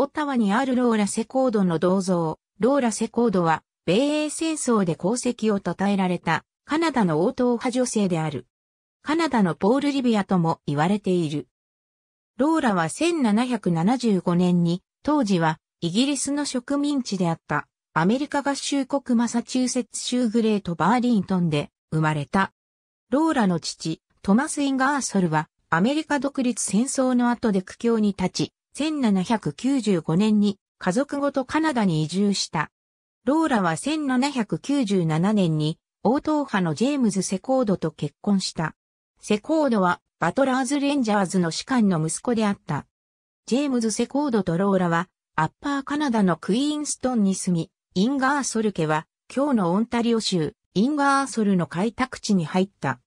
オタワにあるローラ・セコードの銅像。ローラ・セコードは、米英戦争で功績を称えられた、カナダの応答派女性である。カナダのポール・リビアとも言われている。ローラは1775年に、当時はイギリスの植民地であったアメリカ合衆国マサチューセッツ州グレートバーリントンで生まれた。ローラの父、トマス・インガーソルはアメリカ独立戦争の後で苦境に立ち、1795年に家族ごとカナダに移住した。ローラは1797年に王答派のジェームズ・セコードと結婚した。セコードはバトラーズ・レンジャーズの士官の息子であった。ジェームズ・セコードとローラはアッパーカナダのクイーンストンに住み、インガーソル家は今日のオンタリオ州インガーソルの開拓地に入った。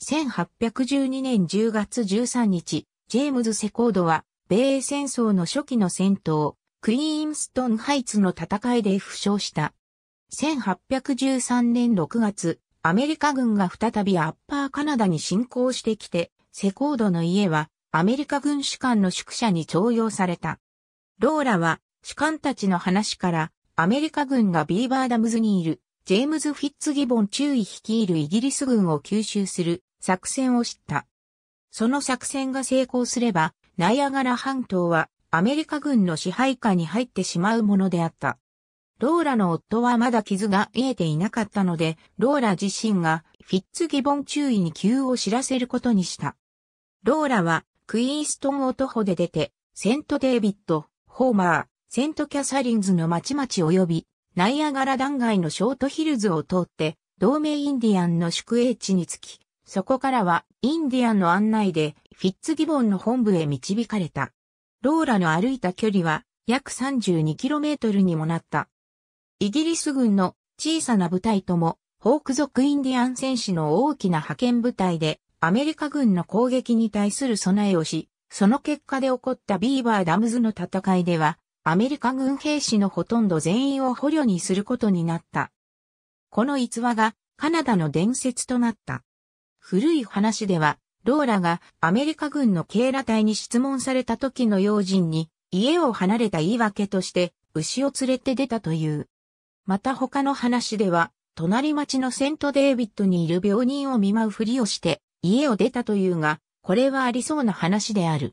1812年10月13日、ジェームズ・セコードは米英戦争の初期の戦闘、クリーンストンハイツの戦いで負傷した。1813年6月、アメリカ軍が再びアッパーカナダに侵攻してきて、セコードの家はアメリカ軍士官の宿舎に徴用された。ローラは士官たちの話からアメリカ軍がビーバーダムズにいるジェームズ・フィッツギボン中尉率いるイギリス軍を吸収する作戦を知った。その作戦が成功すればナイアガラ半島はアメリカ軍の支配下に入ってしまうものであった。ローラの夫はまだ傷が癒えていなかったので、ローラ自身がフィッツギボン注意に急を知らせることにした。ローラはクイーンストンオトホで出て、セントデイビッド、ホーマー、セントキャサリンズの町々及び、ナイアガラ断崖のショートヒルズを通って、同盟インディアンの宿営地に着き、そこからはインディアンの案内でフィッツギボンの本部へ導かれた。ローラの歩いた距離は約 32km にもなった。イギリス軍の小さな部隊とも、ホーク族インディアン戦士の大きな派遣部隊で、アメリカ軍の攻撃に対する備えをし、その結果で起こったビーバーダムズの戦いでは、アメリカ軍兵士のほとんど全員を捕虜にすることになった。この逸話がカナダの伝説となった。古い話では、ローラがアメリカ軍の警ら隊に質問された時の用心に、家を離れた言い訳として、牛を連れて出たという。また他の話では、隣町のセントデイビッドにいる病人を見舞うふりをして、家を出たというが、これはありそうな話である。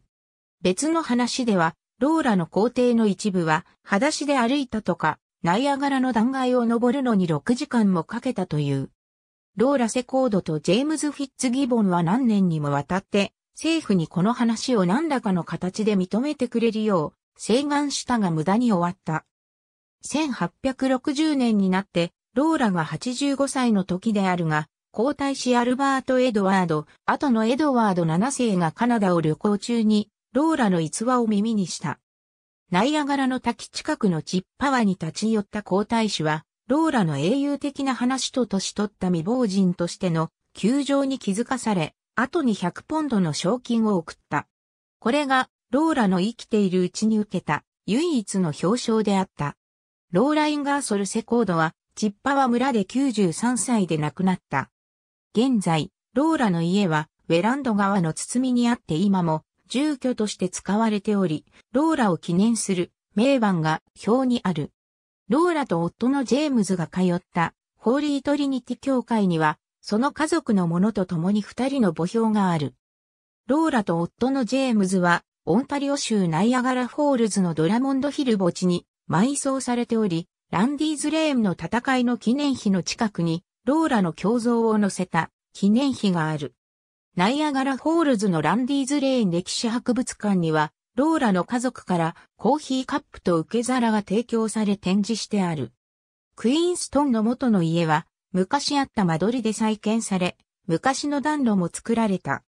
別の話では、ローラの校庭の一部は、裸足で歩いたとか、ナイアガラの断崖を登るのに6時間もかけたという。ローラ・セコードとジェームズ・フィッツ・ギボンは何年にもわたって、政府にこの話を何らかの形で認めてくれるよう、請願したが無駄に終わった。1860年になって、ローラが85歳の時であるが、皇太子アルバート・エドワード、後のエドワード7世がカナダを旅行中に、ローラの逸話を耳にした。ナイアガラの滝近くのチッパワに立ち寄った皇太子は、ローラの英雄的な話と年取った未亡人としての窮状に気づかされ、後に100ポンドの賞金を送った。これが、ローラの生きているうちに受けた唯一の表彰であった。ローラ・インガーソル・セコードは、チッパは村で93歳で亡くなった。現在、ローラの家は、ウェランド川の包みにあって今も、住居として使われており、ローラを記念する名盤が表にある。ローラと夫のジェームズが通ったホーリートリニティ教会には、その家族の者と共に二人の墓標がある。ローラと夫のジェームズは、オンタリオ州ナイアガラフォールズのドラモンドヒル墓地に埋葬されており、ランディーズレーンの戦いの記念碑の近くに、ローラの胸像を載せた記念碑がある。ナイアガラフォールズのランディーズレーン歴史博物館には、ローラの家族からコーヒーカップと受け皿が提供され展示してある。クイーンストンの元の家は昔あった間取りで再建され、昔の暖炉も作られた。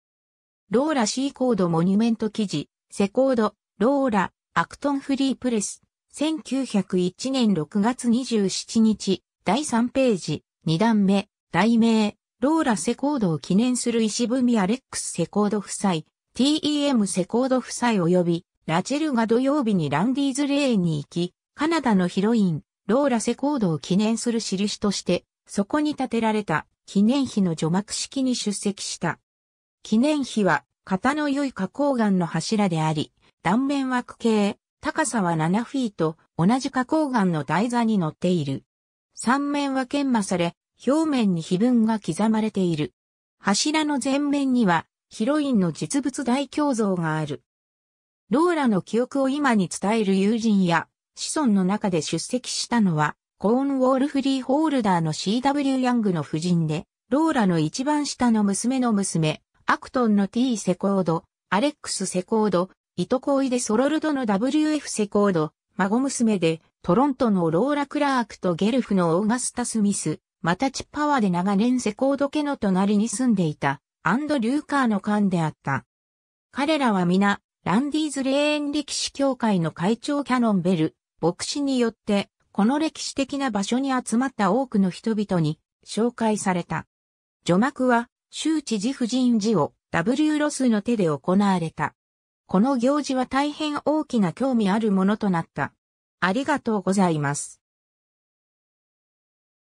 ローラシーコードモニュメント記事、セコード、ローラ、アクトンフリープレス、1901年6月27日、第3ページ、2段目、題名、ローラセコードを記念する石踏みアレックスセコード夫妻、TEM セコード夫妻及び、ラチェルが土曜日にランディーズレーンに行き、カナダのヒロイン、ローラセコードを記念する印として、そこに建てられた記念碑の除幕式に出席した。記念碑は、型の良い花崗岩の柱であり、断面枠形、高さは7フィート、同じ花崗岩の台座に乗っている。三面は研磨され、表面に碑文が刻まれている。柱の前面には、ヒロインの実物大胸像がある。ローラの記憶を今に伝える友人や子孫の中で出席したのは、コーンウォールフリーホールダーの CW ヤングの夫人で、ローラの一番下の娘の娘、アクトンの T セコード、アレックスセコード、いとこいでソロルドの WF セコード、孫娘で、トロントのローラ・クラークとゲルフのオーガスタ・スミス、またチパワーで長年セコード家の隣に住んでいた、アンド・リューカーの間であった。彼らは皆、ランディーズ霊園歴史協会の会長キャノン・ベル、牧師によって、この歴史的な場所に集まった多くの人々に紹介された。除幕は、周知事婦人寺を W ロスの手で行われた。この行事は大変大きな興味あるものとなった。ありがとうございます。